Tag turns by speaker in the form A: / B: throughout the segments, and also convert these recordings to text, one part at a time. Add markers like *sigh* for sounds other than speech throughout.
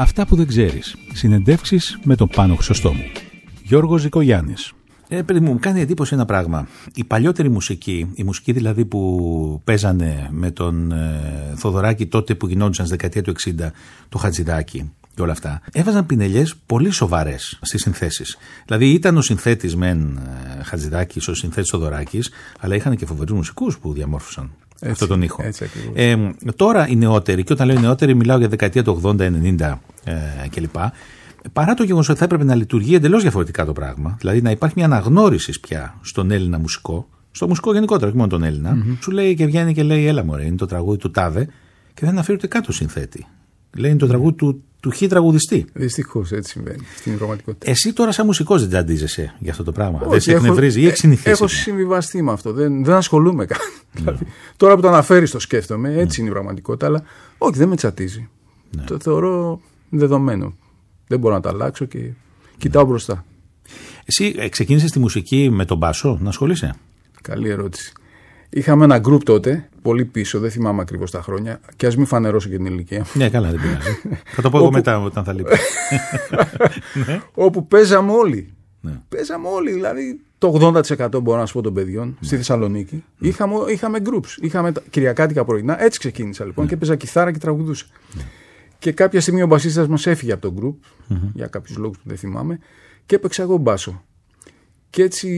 A: Αυτά που δεν ξέρεις. Συνεντεύξεις με τον Πάνο χρυσοστό μου. Γιώργος Ζικογιάννης. Ε, παιδί μου, μου κάνει εντύπωση ένα πράγμα. Η παλιότερη μουσική, η μουσική δηλαδή που παίζανε με τον ε, Θοδωράκη τότε που γινόντουσαν στη δεκαετία του 60, το Χατζηδάκη και όλα αυτά, έβαζαν πινελιές πολύ σοβαρές στις συνθέσεις. Δηλαδή ήταν ο συνθέτης μεν ε, Χατζηδάκης, ο συνθέτης Θοδωράκης, αλλά είχαν και φοβερούς μουσικούς που διαμόρφωσαν. Έτσι, τον ήχο. Έτσι, ε, τώρα οι νεότεροι, και όταν λέω νεότεροι, μιλάω για δεκαετία του 80, 90 ε, κλπ. Παρά το γεγονός ότι θα έπρεπε να λειτουργεί εντελώς διαφορετικά το πράγμα, δηλαδή να υπάρχει μια αναγνώριση πια στον Έλληνα μουσικό, στο μουσικό γενικότερα, όχι μόνο τον Έλληνα, σου λέει και βγαίνει και λέει: Έλα, μωρέ, είναι το τραγούδι του Τάδε, και δεν αναφέρει ούτε κάτω συνθέτη. Λέει είναι το ναι. τραγούδι του του χι τραγουδιστή. Δυστυχώς έτσι συμβαίνει στην πραγματικότητα. Εσύ τώρα, σαν μουσικός, δεν τζαντίζεσαι για αυτό το πράγμα. δεν σε εκνευρίζει ή έχει Έχω
B: συμβιβαστεί με αυτό. Δεν, δεν ασχολούμαι καν. Ναι. Δηλαδή, τώρα που το αναφέρεις, το σκέφτομαι. Έτσι ναι. είναι η πραγματικότητα. Αλλά όχι, δεν με τσατίζει. Ναι. Το θεωρώ δεδομένο. Δεν μπορώ να τα αλλάξω και κοιτάω μπροστά.
A: Εσύ ε, ξεκίνησες τη μουσική με τον Μπάσο, να ασχολείσαι.
B: Καλή ερώτηση. Είχαμε ένα group τότε, πολύ πίσω, δεν θυμάμαι ακριβώς τα χρόνια. Και ας μην φανερώσω και την ηλικία. Ναι, καλά, δεν πειράζει.
A: θα το πω εγώ μετά όταν θα
B: λείπει. *laughs* Ναι. Όπου παίζαμε όλοι. Ναι. Παίζαμε όλοι, δηλαδή το 80% μπορώ να σου πω των παιδιών ναι. στη Θεσσαλονίκη. Ναι. Είχαμε, είχαμε groups. Είχαμε τα κυριακάτικα πρωινά. Έτσι ξεκίνησα λοιπόν ναι. και παίζα κιθάρα και τραγουδούσα. Και κάποια στιγμή ο μπασίστας μας έφυγε από το group, για κάποιους λόγους που δεν θυμάμαι, και έπαιξα εγώ μπάσο. Και έτσι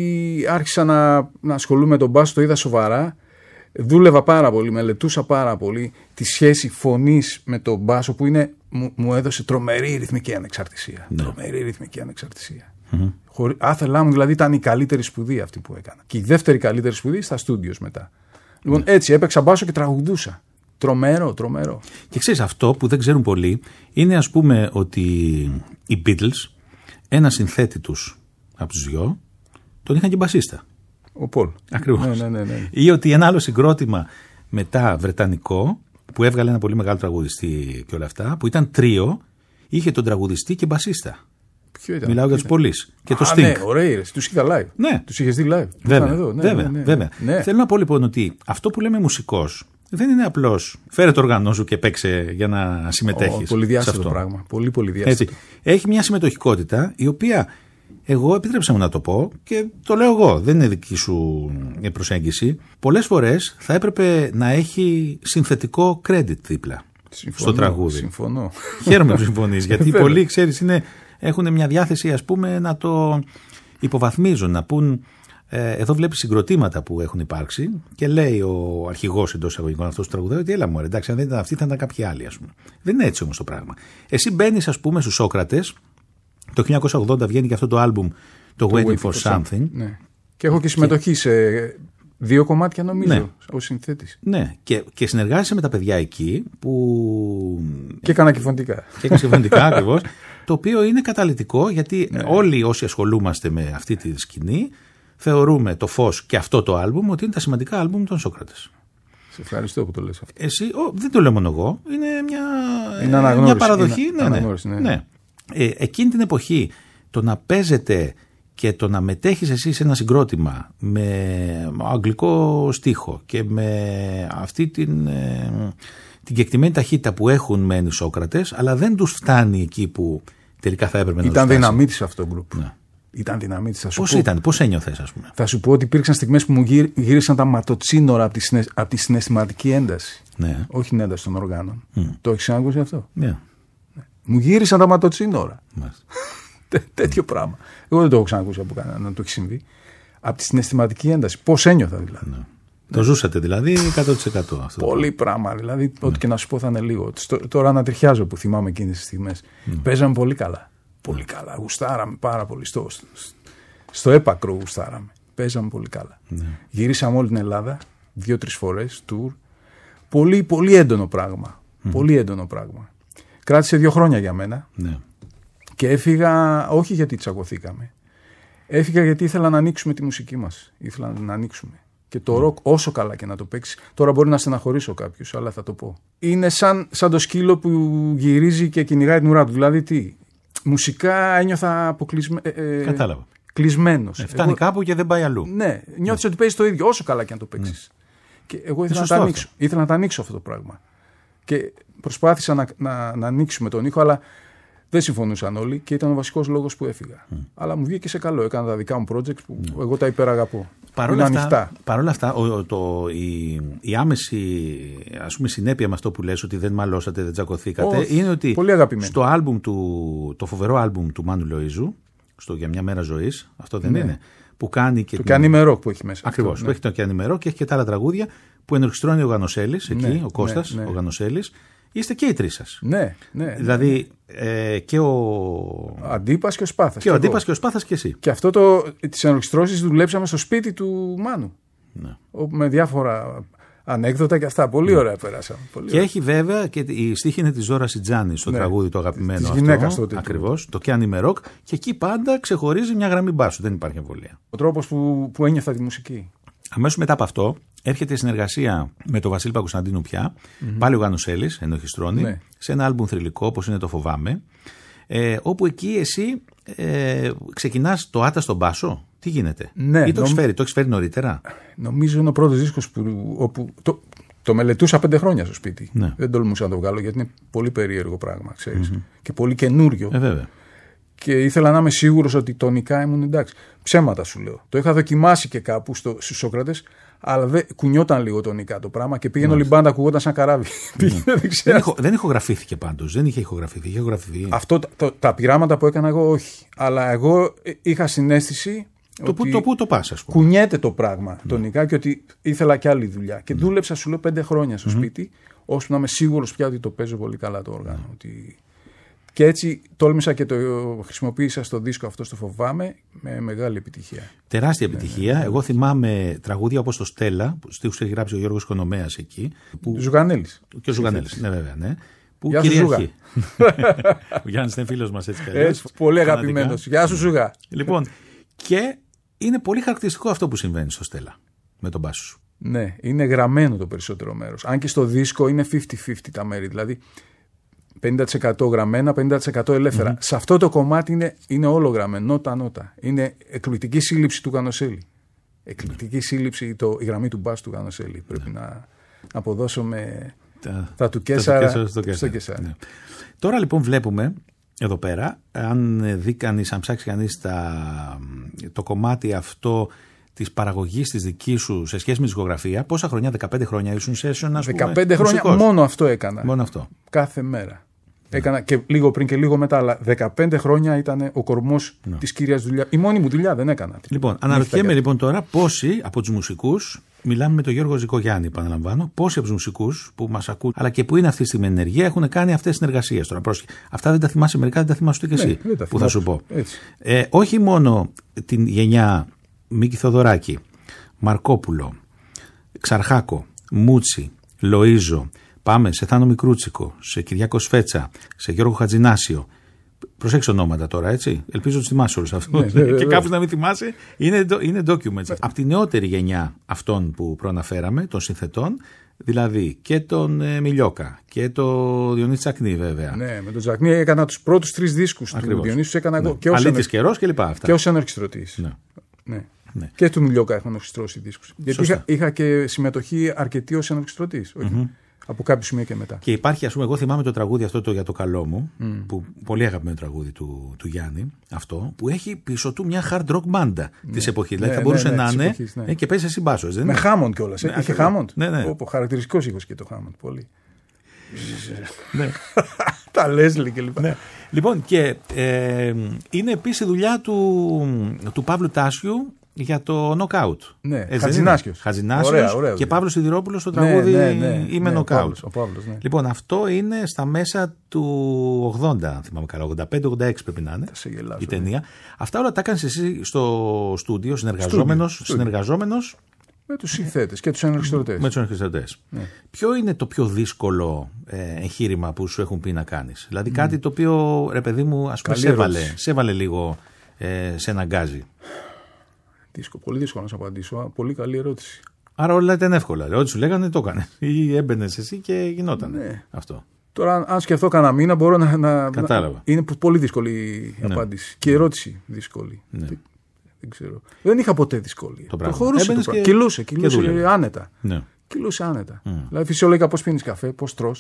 B: άρχισα να, να ασχολούμαι με τον μπάσο, το είδα σοβαρά. Δούλευα πάρα πολύ, μελετούσα πάρα πολύ τη σχέση φωνής με τον μπάσο που είναι, μου, έδωσε τρομερή ρυθμική ανεξαρτησία. Ναι. Τρομερή ρυθμική ανεξαρτησία. Mm-hmm. άθελά μου δηλαδή ήταν η καλύτερη σπουδή αυτή που έκανα. Και η δεύτερη καλύτερη σπουδή στα στούντιος μετά. Λοιπόν, ναι. έτσι έπαιξα μπάσο και
A: τραγουδούσα. Τρομερό, τρομερό. Και ξέρεις, αυτό που δεν ξέρουν πολλοί είναι ας πούμε ότι οι Beatles, ένα συνθέτη τους από τους δυο, τον είχαν και μπασίστα. Ο Πολ. Ακριβώς. Ναι, ναι, ναι, ναι, Ή ότι ένα άλλο συγκρότημα μετά βρετανικό που έβγαλε ένα πολύ μεγάλο τραγουδιστή και όλα αυτά, που ήταν τρίο, είχε τον τραγουδιστή και μπασίστα.
B: Ποιο ήταν, Μιλάω για τους
A: πολλοί. Και το Sting. Ναι,
B: ωραία, του είχα live. Ναι. Τους είχες δει live. Ναι. Βέβαια. Ναι, βέβαια, ναι, ναι. βέβαια. Θέλω
A: να πω λοιπόν ότι αυτό που λέμε μουσικός δεν είναι απλώς φέρε το οργανό σου και παίξε για να συμμετέχεις. Πολύ διάστατο πράγμα. Πολύ, πολύ διάστατο. Έχει μια συμμετοχικότητα η οποία εγώ επιτρέψα μου να το πω και το λέω εγώ. Δεν είναι δική σου προσέγγιση. Πολλές φορές θα έπρεπε να έχει συνθετικό credit δίπλα στο τραγούδι. Συμφωνώ. Χαίρομαι που συμφωνείς *laughs* γιατί πολλοί, ξέρεις, έχουν μια διάθεση, ας πούμε, να το υποβαθμίζουν, να πούν. Ε, εδώ βλέπεις συγκροτήματα που έχουν υπάρξει και λέει ο αρχηγός εντός εισαγωγικών αυτός του τραγουδάει ότι έλα μου, εντάξει, αν δεν ήταν αυτή, θα ήταν κάποιοι άλλοι, ας πούμε. Δεν είναι έτσι όμως το πράγμα. Εσύ μπαίνεις, ας πούμε, στους Σόκρατες το 1980 βγαίνει και αυτό το album, το, το Waiting for Something.
B: Ναι. Και έχω και συμμετοχή σε δύο κομμάτια νομίζω ναι. ως συνθέτης. Ναι
A: και, και συνεργάζεσαι με τα παιδιά εκεί που... Και έκανα και φωνητικά. Και έκανα Το οποίο είναι καταλητικό γιατί ναι. όλοι όσοι ασχολούμαστε με αυτή τη σκηνή θεωρούμε το φως και αυτό το album ότι είναι τα σημαντικά album των Σόκρατες. Σε ευχαριστώ που το λες αυτό. Εσύ, ο, δεν το λέω μόνο εγώ. Είναι μια, είναι μια παραδοχή. Είναι, ναι, ναι, ναι. ναι ε, εκείνη την εποχή το να παίζετε και το να μετέχεις εσύ σε ένα συγκρότημα με αγγλικό στίχο και με αυτή την, ε, την κεκτημένη ταχύτητα που έχουν μένει οι Σόκρατες αλλά δεν τους φτάνει εκεί που τελικά θα έπρεπε να Ήταν τους τη Ήταν αυτό το γκρουπ. Ναι. Ήταν δυναμή της. Πώ ήταν, πώς ένιωθες, ας πούμε.
B: Θα σου πω ότι υπήρξαν στιγμές που μου γύρισαν τα ματοτσίνορα από τη, συναισθηματική ένταση. Ναι. Όχι την ένταση των οργάνων. Το έχεις ξανακούσει αυτό. Ναι. Μου γύρισαν τα ματοτσίνορα. Τέτοιο πράγμα. Εγώ δεν το έχω ξανακούσει από κανέναν να το έχει συμβεί. Από τη συναισθηματική ένταση. Πώς ένιωθα δηλαδή. Ναι. Το ζούσατε δηλαδή 100% αυτό. Πολύ πράγμα. Δηλαδή, ό,τι ναι. και να σου πω θα είναι λίγο. Τώρα ανατριχιάζω που θυμάμαι εκείνες τις στιγμές. Ναι. Παίζαμε πολύ καλά. Πολύ καλά. Γουστάραμε πάρα πολύ. Στο, στο έπακρο γουστάραμε. Παίζαμε πολύ καλά. Γυρίσαμε όλη την Ελλάδα δύο-τρει φορές τουρ. Πολύ, πολύ έντονο πράγμα. Πολύ έντονο πράγμα. Κράτησε δύο χρόνια για μένα. Ναι. Και έφυγα όχι γιατί τσακωθήκαμε. Έφυγα γιατί ήθελα να ανοίξουμε τη μουσική μας. Ήθελα να ανοίξουμε. Και το ναι. ροκ, όσο καλά και να το παίξει, τώρα μπορεί να στεναχωρήσω κάποιους, αλλά θα το πω. Είναι σαν, σαν το σκύλο που γυρίζει και κυνηγάει την ουρά του. Δηλαδή, τι. Μουσικά ένιωθα αποκλεισμένο. Ε, ε, Κατάλαβα. Κλεισμένος. Ε, φτάνει εγώ... κάπου και δεν πάει αλλού. Ναι, νιώθεις ναι. ότι παίζεις το ίδιο, όσο καλά και να το ναι. παίξεις. Και εγώ ήθελα να, τα ανοίξω. ήθελα να τα ανοίξω αυτό το πράγμα. Και προσπάθησα να, να, να ανοίξουμε τον ήχο, αλλά δεν συμφωνούσαν όλοι και ήταν ο βασικός λόγος που έφυγα. Αλλά μου βγήκε σε καλό. Έκανα τα δικά μου projects που εγώ τα υπεραγαπώ. Παρ' όλα αυτά,
A: παρόλα αυτά ο, το, η, η, άμεση ας πούμε, συνέπεια με αυτό που λες ότι δεν μαλώσατε, δεν τσακωθήκατε, είναι ότι πολύ στο του, το φοβερό άλμπουμ του Μάνου Λοίζου, στο Για μια μέρα ζωής, αυτό δεν ναι. είναι που κάνει και. Το την... που έχει μέσα. Ακριβώς. Που έχει ναι. το με Μερό και έχει και τα άλλα τραγούδια που ενορχιστρώνει ο Γανοσέλης, εκεί, ναι, ο ναι, Κώστας, ο Γανοσέλης. Είστε και οι τρεις σας. Ναι, ναι. Δηλαδή ε, και ο. Αντίπας και ο Σπάθας. Και, ο Αντίπα και ο Σπάθας και εσύ. Και αυτό το.
B: Τις ενορχιστρώσεις δουλέψαμε στο σπίτι του Μάνου. Ναι. Με διάφορα ανέκδοτα και αυτά. Πολύ ναι. ωραία πέρασα. και έχει
A: βέβαια και η στίχη είναι τη Ζώρα Τζάνη στο ναι. τραγούδι το αγαπημένο της γυναίκας αυτό. Ακριβώς, το Κιάνι με ροκ και εκεί πάντα ξεχωρίζει μια γραμμή μπάσου. Δεν υπάρχει εμβολία. Ο τρόπος
B: που, που ένιωθα τη μουσική.
A: Αμέσως μετά από αυτό έρχεται η συνεργασία με τον Βασίλη Παγκουσταντίνου πια, πάλι ο Γάνος Έλλης, ενοχιστρώνει, ναι. σε ένα άλμπουμ θρηλυκό όπως είναι το Φοβάμαι. Ε, όπου εκεί εσύ ε, ξεκινάς το άτα στον μπάσο. Τι γίνεται. Ναι, Ή το έχεις φέρει, το έχεις φέρει νωρίτερα.
B: Νομίζω είναι ο πρώτος δίσκος που. Όπου, το, μελετούσα πέντε χρόνια στο σπίτι. Ναι. Δεν τολμούσα να το βγάλω γιατί είναι πολύ περίεργο πράγμα, Και πολύ καινούριο. Ε, βέβαια. Και ήθελα να είμαι σίγουρος ότι τονικά ήμουν εντάξει. Ψέματα σου λέω. Το είχα δοκιμάσει και κάπου στο, στους Σόκρατες, αλλά δε, κουνιόταν λίγο τονικά το πράγμα και πήγαινε όλη μπάντα ακουγόταν σαν καράβι. Ναι. *laughs* δεν, ηχο,
A: δεν ηχογραφήθηκε πάντως. Δεν είχε ηχογραφηθεί. Είχε ηχογραφηθεί. Αυτό,
B: τα πειράματα που έκανα εγώ όχι. Αλλά εγώ ε, είχα συνέστηση το πού το, το πούμε. Κουνιέται το πράγμα mm. τονικά και ότι ήθελα και άλλη δουλειά. Και ναι. δούλεψα, σου λέω, πέντε χρόνια στο σπίτι, ώστε να είμαι σίγουρος πια ότι το παίζω πολύ καλά το όργανο. Ναι. Ότι... Και έτσι τόλμησα και το χρησιμοποίησα στο δίσκο αυτό, στο φοβάμαι, με μεγάλη επιτυχία.
A: Τεράστια επιτυχία. Εγώ θυμάμαι τραγούδια όπως το Στέλλα, που στίχου έχει γράψει ο Γιώργος Κονομέας εκεί. Που... Ζουγανέλης. Και ο Ζουγανέλης, ναι, βέβαια, ναι. Που Γεια *laughs* ο Γιάννης είναι φίλος μας έτσι καλύτερα. Πολύ αγαπημένος. Γεια σου Ζούγα. Λοιπόν, και είναι πολύ
B: χαρακτηριστικό αυτό που συμβαίνει στο Στέλλα με τον σου. Ναι, είναι γραμμένο το περισσότερο μέρος. Αν και στο δίσκο είναι 50-50 τα μέρη. Δηλαδή 50% γραμμένα, 50% ελεύθερα. 50 ελευθερα Σε αυτό το κομμάτι είναι, είναι όλο γραμμένο, νότα-νότα. Είναι εκπληκτική σύλληψη του κανοσελη εκπληκτική ναι. σύλληψη, το, η γραμμή του μπάσου του κανοσελη Πρέπει ναι. να, να
A: τα, του Κέσσαρα στο Κέσσαρα. Ναι. Τώρα λοιπόν βλέπουμε εδώ πέρα. Αν δει κανείς, αν ψάξει κανείς το κομμάτι αυτό της παραγωγής της δικής σου σε σχέση με τη ζωγραφία, πόσα χρόνια, 15 χρόνια ήσουν σε session, α 15 χρόνια μόνο
B: αυτό έκανα. Μόνο αυτό. Κάθε μέρα. Ναι.
A: Έκανα και λίγο πριν και λίγο μετά, αλλά
B: 15 χρόνια ήταν ο κορμός ναι. της κυρίας δουλειά. Η μόνη μου δουλειά δεν έκανα. Λοιπόν, αναρωτιέμαι
A: λοιπόν τώρα πόσοι από τους μουσικούς Μιλάμε με τον Γιώργο Ζικογιάννη, επαναλαμβάνω, πόσοι από τους μουσικούς που μας ακούν, αλλά και που είναι αυτή τη στιγμή ενεργεία, έχουν κάνει αυτές τις συνεργασίες τώρα. Πρόσχε. Αυτά δεν τα θυμάσαι μερικά, δεν τα θυμάσαι ούτε ναι, εσύ. που θα σου πω. Ε, όχι μόνο την γενιά Μίκη Θοδωράκη, Μαρκόπουλο, Ξαρχάκο, Μούτσι, Λοίζο, πάμε σε Θάνο Μικρούτσικο, σε Κυριάκο Σφέτσα, σε Γιώργο Χατζινάσιο, Προσέξτε ονόματα τώρα, έτσι. Ελπίζω τους θυμάσαι όλους αυτούς. Ναι, ναι, ναι, και κάποιο να μην θυμάσαι. Είναι, είναι documents. Από τη νεότερη γενιά αυτών που προαναφέραμε, των συνθετών, Δηλαδή και τον ε, Μιλιόκα και το Διονύη Τσακνή, βέβαια. Ναι, με τον
B: Τσακνή έκανα τους πρώτους τρεις δίσκους Ακριβώς. του Διονύη. Έκανα ναι. και ως ανε... καιρός και λοιπά αυτά. Και ως
A: ανορχιστρωτής. Ναι. Ναι.
B: ναι. Και του Μιλιόκα έχω ανορχιστρώσει δίσκους. Γιατί είχα, είχα, και συμμετοχή αρκετή ως ανορχιστρωτής. Από κάποιο σημείο και μετά.
A: Και υπάρχει, ας πούμε, εγώ θυμάμαι το τραγούδι αυτό το για το καλό μου, mm. που πολύ αγαπημένο τραγούδι του, του Γιάννη, αυτό, που έχει πίσω του μια hard rock μπάντα ναι. της εποχής. Δηλαδή ναι, θα ναι, μπορούσε ναι, να είναι ε, και παίζει εσύ μπάσος. Με Χάμοντ κιόλας. Ε, ναι, είχε Χάμοντ. Ναι, ναι. χαρακτηριστικός ήχος και το
B: Χάμοντ. Πολύ.
A: ναι. *laughs* Τα Λέσλι και λοιπά. Λοιπόν, και ε, είναι επίσης δουλειά του, του Παύλου Τάσιου για το νοκάουτ. Ναι, ε, Χατζινάσιο. Και Παύλος Σιδηρόπουλος στο ναι, τραγούδι ναι, ναι, Είμαι νοκάουτ. Ναι, ναι. Λοιπόν, αυτό είναι στα μέσα του 80, αν θυμάμαι καλά. 85-86 πρέπει να είναι η ταινία. Αυτά όλα τα έκανες εσύ στο στούντιο, συνεργαζόμενος. Με τους συνθέτες και τους αναρχιστρωτέ. Με τους αναρχιστρωτέ. Ναι. Ποιο είναι το πιο δύσκολο ε, εγχείρημα που σου έχουν πει να κάνεις, Δηλαδή κάτι το οποίο ρε παιδί μου, ας πούμε, σε έβαλε, λίγο σε σε αναγκάζει δύσκολο. Πολύ δύσκολο να σου απαντήσω. Πολύ καλή ερώτηση. Άρα όλα ήταν εύκολα. Ό,τι σου λέγανε το έκανε. Ή έμπαινες εσύ και γινόταν ναι. αυτό.
B: Τώρα, αν σκεφτώ κανένα μήνα, μπορώ να. να Κατάλαβα. είναι πολύ δύσκολη η ναι. απάντηση. Και η ναι. ερώτηση δύσκολη.
A: Δεν, δεν, ξέρω.
B: Δεν είχα ποτέ δυσκολία. Το, πράγμα. χωρούσε. Το και... Κυλούσε, κυλούσε άνετα. Ναι. Κυλούσε άνετα. Mm. Δηλαδή, φυσιολογικά πώς πίνεις καφέ, πώς τρώ.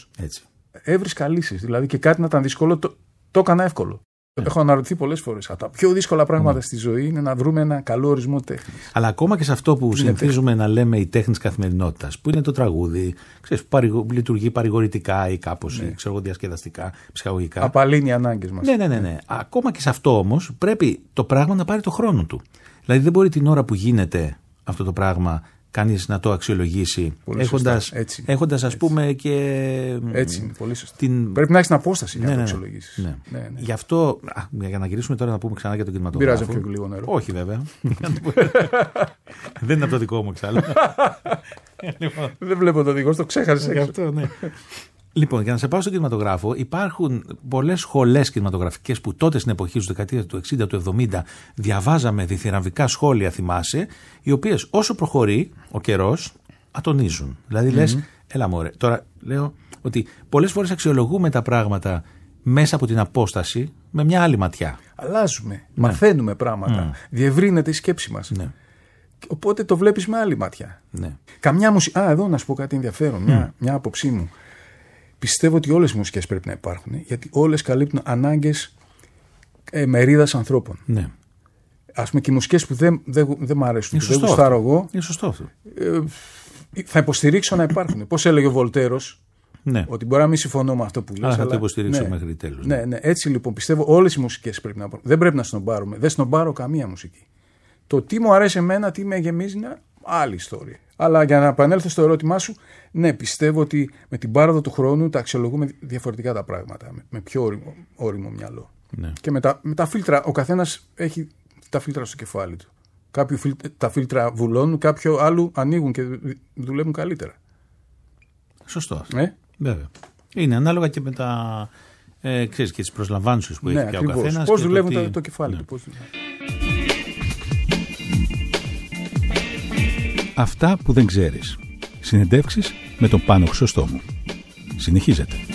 B: Έβρισκα λύσεις. Δηλαδή και κάτι να ήταν δύσκολο, το, το έκανα εύκολο. Έχω αναρωτηθεί πολλές φορές. Τα πιο δύσκολα πράγματα ναι. στη ζωή είναι να βρούμε ένα καλό ορισμό τέχνης.
A: Αλλά ακόμα και σε αυτό που ναι, συνηθίζουμε να λέμε η τέχνη καθημερινότητας, που είναι το τραγούδι, ξέρεις, που λειτουργεί παρηγορητικά ή κάπως, ναι. διασκεδαστικά, ψυχαγωγικά. Απαλύνει οι ανάγκες μας. Ναι, ναι, ναι, ναι. Ακόμα και σε αυτό όμως πρέπει το πράγμα να πάρει το χρόνο του. Δηλαδή δεν μπορεί την ώρα που γίνεται αυτό το πράγμα Κανείς να το αξιολογήσει Έχοντα, έχοντας, ας πούμε και έτσι, πολύ σωστά. Την... πρέπει να έχεις την απόσταση για να ναι, το ναι, ναι. αξιολογήσεις. Ναι. ναι. γι' αυτό για να γυρίσουμε τώρα να πούμε ξανά για τον κινηματογράφο Μοιράζει πιο λίγο νερό όχι βέβαια *laughs* δεν είναι από το δικό μου εξάλλου *laughs* λοιπόν. δεν βλέπω το δικό το ξέχασες γι' αυτό Λοιπόν, για να σε πάω στον κινηματογράφο, υπάρχουν πολλές σχολές κινηματογραφικές που τότε στην εποχή του δεκαετία του 60, του 70, διαβάζαμε διθυραμβικά σχόλια, θυμάσαι, οι οποίες όσο προχωρεί ο καιρός, ατονίζουν. Δηλαδή λες, έλα μωρέ. Τώρα λέω ότι πολλές φορές αξιολογούμε τα πράγματα μέσα από την απόσταση με μια άλλη ματιά.
B: Αλλάζουμε. Ναι.
A: Μαθαίνουμε πράγματα. Mm. Διευρύνεται η σκέψη μας. Ναι.
B: Οπότε το βλέπεις με άλλη ματιά. Καμιά μουσική. Α, εδώ να σου πω κάτι ενδιαφέρον. Μια, μια άποψή μου πιστεύω ότι όλες οι μουσικές πρέπει να υπάρχουν, γιατί όλες καλύπτουν ανάγκες ε, μερίδας ανθρώπων. Ναι. Ας πούμε και οι μουσικές που δεν, δεν, δεν αρέσουν, που δεν γουστάρω εγώ. Είναι σωστό αυτό. Ε, θα υποστηρίξω να υπάρχουν. Πώς έλεγε ο Βολτέρος, ναι. Ότι μπορεί να μην συμφωνώ με αυτό που λες. αλλά θα το υποστηρίξω ναι, μέχρι τέλου. Ναι, ναι. ναι. Έτσι λοιπόν πιστεύω όλες οι μουσικές πρέπει να υπάρχουν. Δεν πρέπει να σνομπάρουμε. Δεν σνομπάρω καμία μουσική. Το τι μου αρέσει εμένα, τι με γεμίζει άλλη ιστορία. Αλλά για να επανέλθω στο ερώτημά σου, ναι, πιστεύω ότι με την πάροδο του χρόνου τα αξιολογούμε διαφορετικά τα πράγματα, με πιο όριμο, μυαλό. Ναι. Και με τα, με τα φίλτρα, ο καθένας έχει τα φίλτρα στο κεφάλι του. Κάποιοι τα φίλτρα βουλώνουν, Κάποιο άλλο ανοίγουν και δουλεύουν καλύτερα.
A: Σωστό. Ε? Βέβαια. Είναι ανάλογα και με τα. Ε, ξέρεις, και τις προσλαμβάνσει που ναι, έχει Και ο καθένας. Πώς δουλεύουν το, τι...
B: κεφάλι ναι. του. Πώς...
A: Αυτά που δεν ξέρεις. Συνεντεύξεις με τον Πάνο Χρυσοστόμου. Συνεχίζεται.